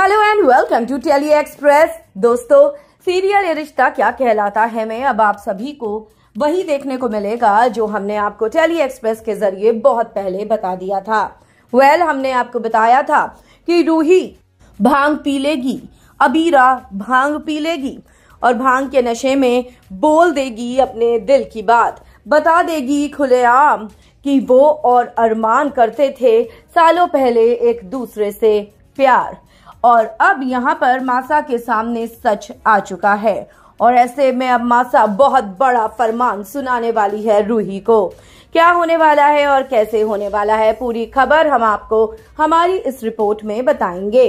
hello and welcome to Tele Express दोस्तों serial ये रिश्ता क्या कहलाता है मैं अब आप सभी को वही देखने को मिलेगा जो हमने आपको टेली एक्सप्रेस के जरिए बहुत पहले बता दिया था वेल well, हमने आपको बताया था कि रूही भांग पी लेगी अबीरा भांग पी लेगी और भांग के नशे में बोल देगी अपने दिल की बात बता देगी खुलेआम कि वो और अरमान करते थे सालों पहले एक दूसरे से प्यार और अब यहाँ पर मासा के सामने सच आ चुका है और ऐसे में अब मासा बहुत बड़ा फरमान सुनाने वाली है रूही को क्या होने वाला है और कैसे होने वाला है पूरी खबर हम आपको हमारी इस रिपोर्ट में बताएंगे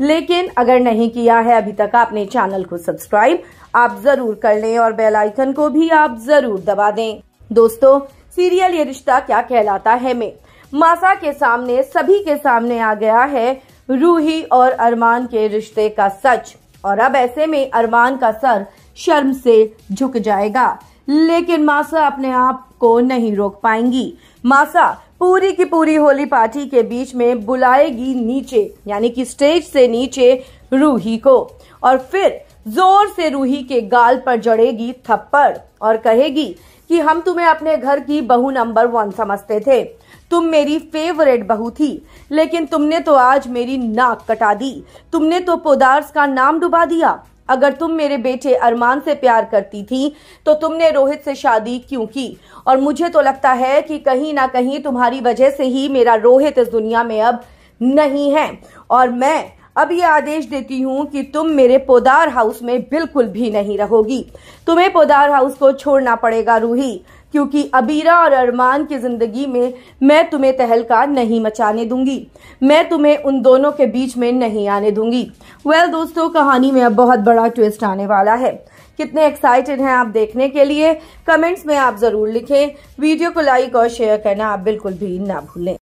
लेकिन अगर नहीं किया है अभी तक आपने चैनल को सब्सक्राइब आप जरूर कर लें और बेल आइकन को भी आप जरूर दबा दें दोस्तों सीरियल ये रिश्ता क्या कहलाता है में मासा के सामने सभी के सामने आ गया है रूही और अरमान के रिश्ते का सच और अब ऐसे में अरमान का सर शर्म से झुक जाएगा लेकिन मासा अपने आप को नहीं रोक पाएंगी मासा पूरी की पूरी होली पार्टी के बीच में बुलाएगी नीचे यानी कि स्टेज से नीचे रूही को और फिर जोर से रूही के गाल पर जड़ेगी थप्पड़ और कहेगी कि हम तुम्हें अपने घर की बहू नंबर वन समझते थे तुम मेरी फेवरेट बहू थी लेकिन तुमने तो आज मेरी नाक कटा दी तुमने तो पोदार्स का नाम डुबा दिया अगर तुम मेरे बेटे अरमान से प्यार करती थी तो तुमने रोहित से शादी क्यों की और मुझे तो लगता है कि कहीं ना कहीं तुम्हारी वजह से ही मेरा रोहित इस दुनिया में अब नहीं है और मैं अब ये आदेश देती हूँ कि तुम मेरे पोदार हाउस में बिल्कुल भी नहीं रहोगी तुम्हें पोदार हाउस को छोड़ना पड़ेगा रूही क्योंकि अबीरा और अरमान की ज़िंदगी में मैं तुम्हें तहलका नहीं मचाने दूंगी मैं तुम्हें उन दोनों के बीच में नहीं आने दूंगी वेल well, दोस्तों कहानी में अब बहुत बड़ा ट्विस्ट आने वाला है कितने एक्साइटेड हैं आप देखने के लिए कमेंट्स में आप ज़रूर लिखें वीडियो को लाइक और शेयर करना आप बिल्कुल भी ना भूलें